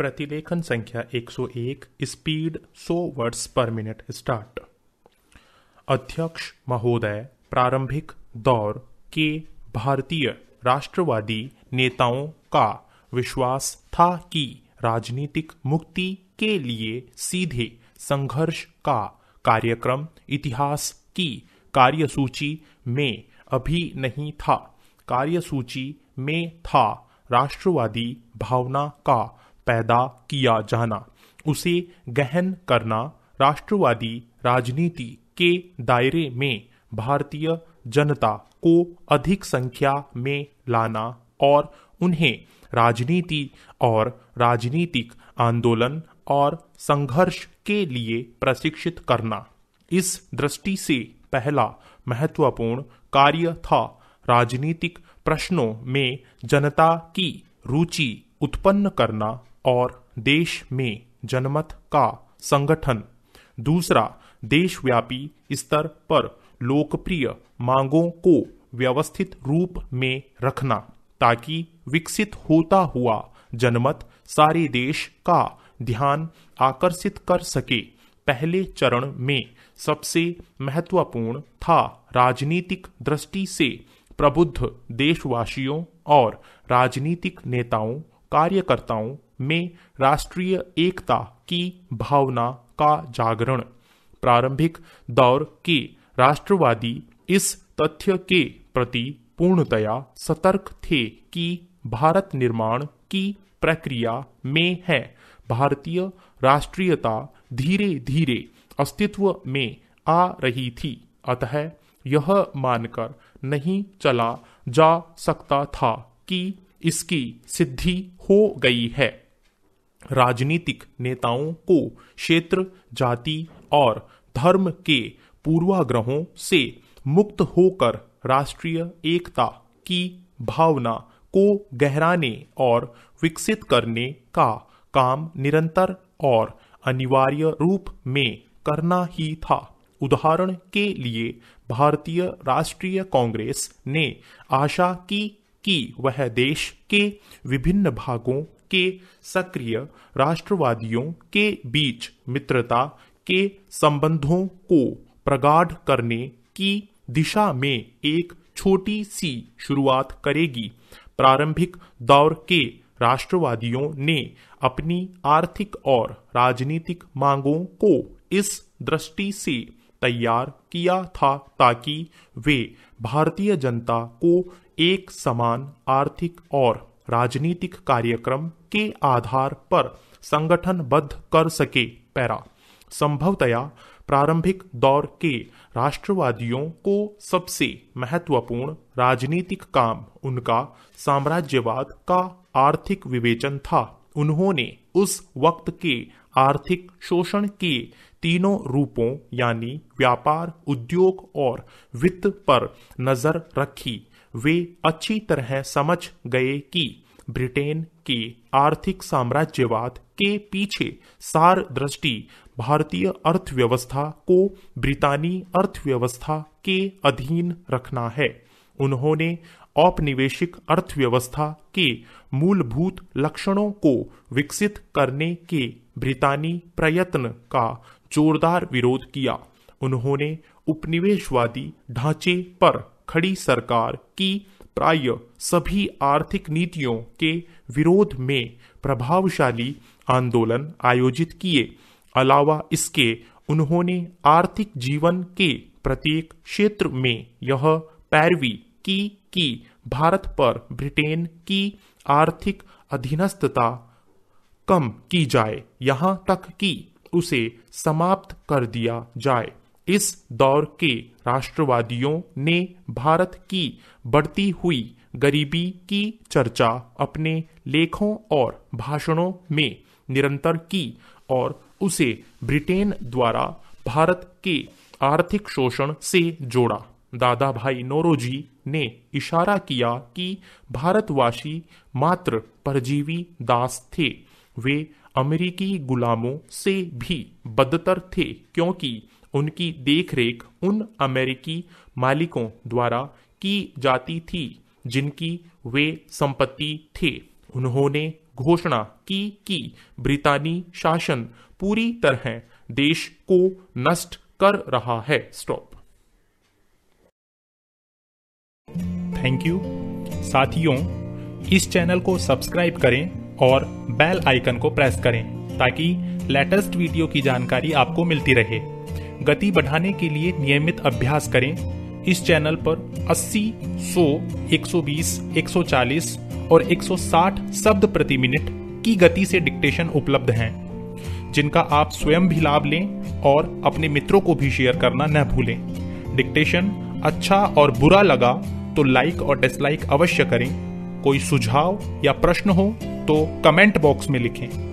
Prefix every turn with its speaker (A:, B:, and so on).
A: प्रतिलेखन संख्या 101 speed 100 words per minute start अध्यक्ष महोदय प्रारंभिक दौर के भारतीय राष्ट्रवादी नेताओं का विश्वास था कि राजनीतिक मुक्ति के लिए सीधे संघर्ष का कार्यक्रम इतिहास की कार्यसूची में अभी नहीं था कार्यसूची में था राष्ट्रवादी भावना का पैदा किया जाना उसे गहन करना राष्ट्रवादी राजनीति के दायरे में भारतीय जनता को अधिक संख्या में लाना और उन्हें राजनीति और राजनीतिक आंदोलन और संघर्ष के लिए प्रशिक्षित करना इस दृष्टि से पहला महत्वपूर्ण कार्य था राजनीतिक प्रश्नों में जनता की रुचि उत्पन्न करना और देश में जनमत का संगठन दूसरा देशव्यापी स्तर पर लोकप्रिय मांगों को व्यवस्थित रूप में रखना ताकि विकसित होता हुआ जनमत सारे देश का ध्यान आकर्षित कर सके पहले चरण में सबसे महत्वपूर्ण था राजनीतिक दृष्टि से प्रबुद्ध देशवासियों और राजनीतिक नेताओं कार्यकर्ताओं में राष्ट्रीय एकता की भावना का जागरण प्रारंभिक दौर के राष्ट्रवादी इस तथ्य के प्रति पूर्णतया सतर्क थे कि भारत निर्माण की प्रक्रिया में है भारतीय राष्ट्रीयता धीरे धीरे अस्तित्व में आ रही थी अतः यह मानकर नहीं चला जा सकता था कि इसकी सिद्धि हो गई है राजनीतिक नेताओं को क्षेत्र जाति और धर्म के पूर्वाग्रहों से मुक्त होकर राष्ट्रीय एकता की भावना को गहराने और विकसित करने का काम निरंतर और अनिवार्य रूप में करना ही था उदाहरण के लिए भारतीय राष्ट्रीय कांग्रेस ने आशा की कि वह देश के विभिन्न भागों के सक्रिय राष्ट्रवादियों के बीच मित्रता के संबंधों को प्रगाढ़ करने की दिशा में एक छोटी सी शुरुआत करेगी प्रारंभिक दौर के राष्ट्रवादियों ने अपनी आर्थिक और राजनीतिक मांगों को इस दृष्टि से तैयार किया था ताकि वे भारतीय जनता को एक समान आर्थिक और राजनीतिक कार्यक्रम के आधार पर संगठनबद्ध कर सके पैरा संभवतया प्रारंभिक दौर के राष्ट्रवादियों को सबसे महत्वपूर्ण राजनीतिक काम उनका साम्राज्यवाद का आर्थिक विवेचन था उन्होंने उस वक्त के आर्थिक शोषण के तीनों रूपों यानी व्यापार उद्योग और वित्त पर नजर रखी वे अच्छी तरह समझ गए कि ब्रिटेन के आर्थिक साम्राज्यवाद के पीछे सार दृष्टि भारतीय अर्थव्यवस्था को ब्रितानी अर्थव्यवस्था के अधीन रखना है उन्होंने औपनिवेशिक अर्थव्यवस्था के मूलभूत लक्षणों को विकसित करने के ब्रितानी प्रयत्न का जोरदार विरोध किया उन्होंने उपनिवेशवादी ढांचे पर खड़ी सरकार की प्राय सभी आर्थिक नीतियों के विरोध में प्रभावशाली आंदोलन आयोजित किए अलावा इसके उन्होंने आर्थिक जीवन के प्रत्येक क्षेत्र में यह पैरवी की कि भारत पर ब्रिटेन की आर्थिक अधीनस्थता कम की जाए यहां तक कि उसे समाप्त कर दिया जाए इस दौर के राष्ट्रवादियों ने भारत की बढ़ती हुई गरीबी की चर्चा अपने लेखों और भाषणों में निरंतर की और उसे ब्रिटेन द्वारा भारत के आर्थिक शोषण से जोड़ा दादा भाई नोरोजी ने इशारा किया कि भारतवासी मात्र परजीवी दास थे वे अमेरिकी गुलामों से भी बदतर थे क्योंकि उनकी देखरेख उन अमेरिकी मालिकों द्वारा की जाती थी जिनकी वे संपत्ति थे उन्होंने घोषणा की कि ब्रितानी शासन पूरी तरह देश को नष्ट कर रहा है स्टॉप थैंक यू साथियों इस चैनल को सब्सक्राइब करें और बेल आइकन को प्रेस करें ताकि लेटेस्ट वीडियो की जानकारी आपको मिलती रहे गति बढ़ाने के लिए नियमित अभ्यास करें इस चैनल पर 80, 100, 120, 140 और 160 शब्द प्रति मिनट की गति से डिक्टेशन उपलब्ध हैं जिनका आप स्वयं भी लाभ लें और अपने मित्रों को भी शेयर करना न भूलें डिक्टेशन अच्छा और बुरा लगा तो लाइक और डिसलाइक अवश्य करें कोई सुझाव या प्रश्न हो तो कमेंट बॉक्स में लिखें